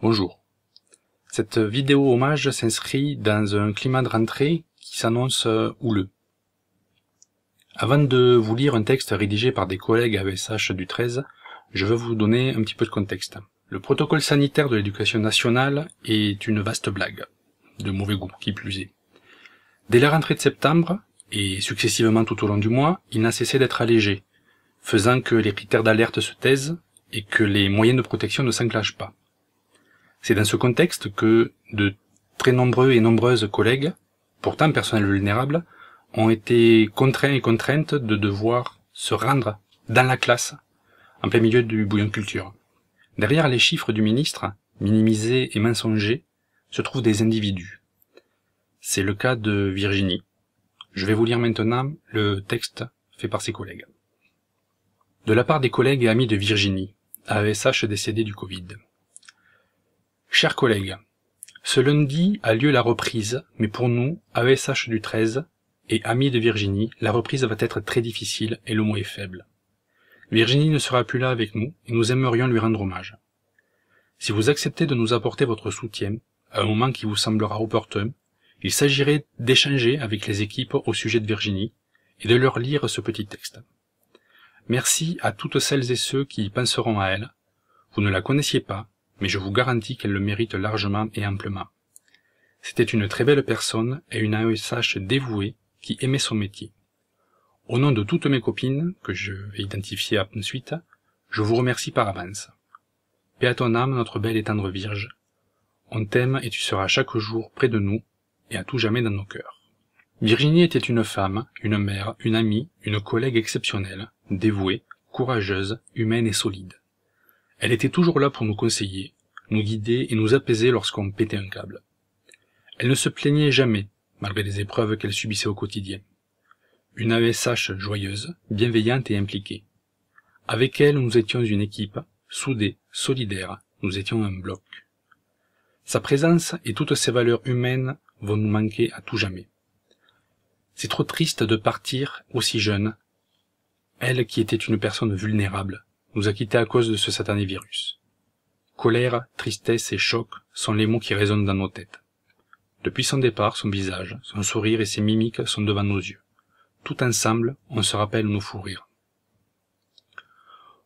Bonjour. Cette vidéo hommage s'inscrit dans un climat de rentrée qui s'annonce euh, houleux. Avant de vous lire un texte rédigé par des collègues à AESH du 13, je veux vous donner un petit peu de contexte. Le protocole sanitaire de l'éducation nationale est une vaste blague, de mauvais goût qui plus est. Dès la rentrée de septembre, et successivement tout au long du mois, il n'a cessé d'être allégé, faisant que les critères d'alerte se taisent et que les moyens de protection ne s'enclenchent pas. C'est dans ce contexte que de très nombreux et nombreuses collègues, pourtant personnels vulnérables, ont été contraints et contraintes de devoir se rendre dans la classe, en plein milieu du bouillon de culture. Derrière les chiffres du ministre, minimisés et mensongers, se trouvent des individus. C'est le cas de Virginie. Je vais vous lire maintenant le texte fait par ses collègues. De la part des collègues et amis de Virginie, AESH décédé du Covid. Chers collègues, ce lundi a lieu la reprise, mais pour nous, AESH du 13 et Amis de Virginie, la reprise va être très difficile et le mot est faible. Virginie ne sera plus là avec nous et nous aimerions lui rendre hommage. Si vous acceptez de nous apporter votre soutien, à un moment qui vous semblera opportun, il s'agirait d'échanger avec les équipes au sujet de Virginie et de leur lire ce petit texte. Merci à toutes celles et ceux qui y penseront à elle. Vous ne la connaissiez pas, mais je vous garantis qu'elle le mérite largement et amplement. C'était une très belle personne et une AESH dévouée qui aimait son métier. Au nom de toutes mes copines, que je vais identifier suite, je vous remercie par avance. Paix à ton âme, notre belle et tendre Vierge. On t'aime et tu seras chaque jour près de nous et à tout jamais dans nos cœurs. Virginie était une femme, une mère, une amie, une collègue exceptionnelle, dévouée, courageuse, humaine et solide. Elle était toujours là pour nous conseiller, nous guider et nous apaiser lorsqu'on pétait un câble. Elle ne se plaignait jamais, malgré les épreuves qu'elle subissait au quotidien. Une sage joyeuse, bienveillante et impliquée. Avec elle, nous étions une équipe, soudée, solidaire, nous étions un bloc. Sa présence et toutes ses valeurs humaines vont nous manquer à tout jamais. C'est trop triste de partir aussi jeune, elle qui était une personne vulnérable, nous a quitté à cause de ce satané virus. Colère, tristesse et choc sont les mots qui résonnent dans nos têtes. Depuis son départ, son visage, son sourire et ses mimiques sont devant nos yeux. Tout ensemble, on se rappelle nos fous rires.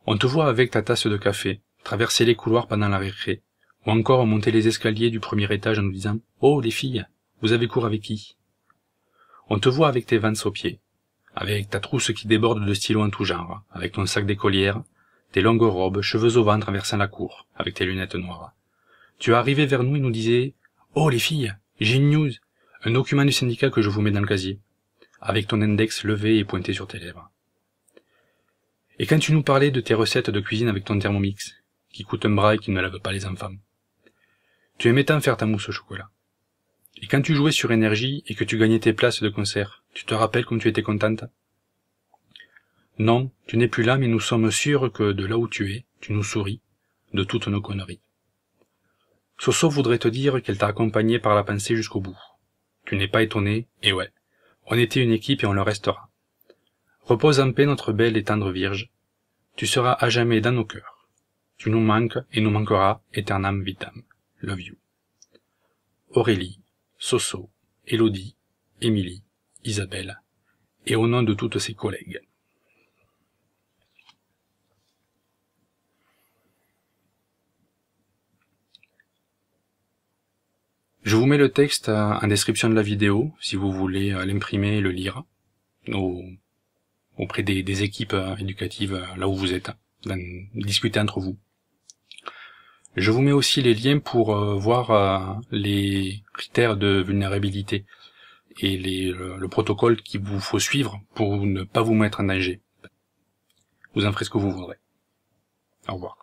On te voit avec ta tasse de café, traverser les couloirs pendant la récré, ou encore monter les escaliers du premier étage en nous disant « Oh, les filles, vous avez cours avec qui ?» On te voit avec tes vans aux pieds, avec ta trousse qui déborde de stylos en tout genre, avec ton sac d'écolière, tes longues robes, cheveux au vent traversant la cour, avec tes lunettes noires. Tu arrivais vers nous et nous disais « Oh les filles, j'ai une news, un document du syndicat que je vous mets dans le casier », avec ton index levé et pointé sur tes lèvres. Et quand tu nous parlais de tes recettes de cuisine avec ton thermomix, qui coûte un bras et qui ne lave pas les enfants, tu aimais tant faire ta mousse au chocolat. Et quand tu jouais sur énergie et que tu gagnais tes places de concert, tu te rappelles comme tu étais contente non, tu n'es plus là, mais nous sommes sûrs que, de là où tu es, tu nous souris, de toutes nos conneries. Soso voudrait te dire qu'elle t'a accompagné par la pensée jusqu'au bout. Tu n'es pas étonné, et ouais. On était une équipe et on le restera. Repose en paix notre belle et tendre Vierge. Tu seras à jamais dans nos cœurs. Tu nous manques et nous manqueras, éternam vitam. Love you. Aurélie, Soso, Elodie, Émilie, Isabelle, et au nom de toutes ses collègues. Je vous mets le texte en description de la vidéo, si vous voulez euh, l'imprimer et le lire, auprès des, équipes euh, éducatives euh, là où vous êtes, hein, discuter entre vous. Je vous mets aussi les liens pour voir les critères de vulnérabilité et le, le, protocole qu'il vous faut suivre pour ne pas vous mettre en danger. Vous en ferez ce que vous voudrez. Au revoir.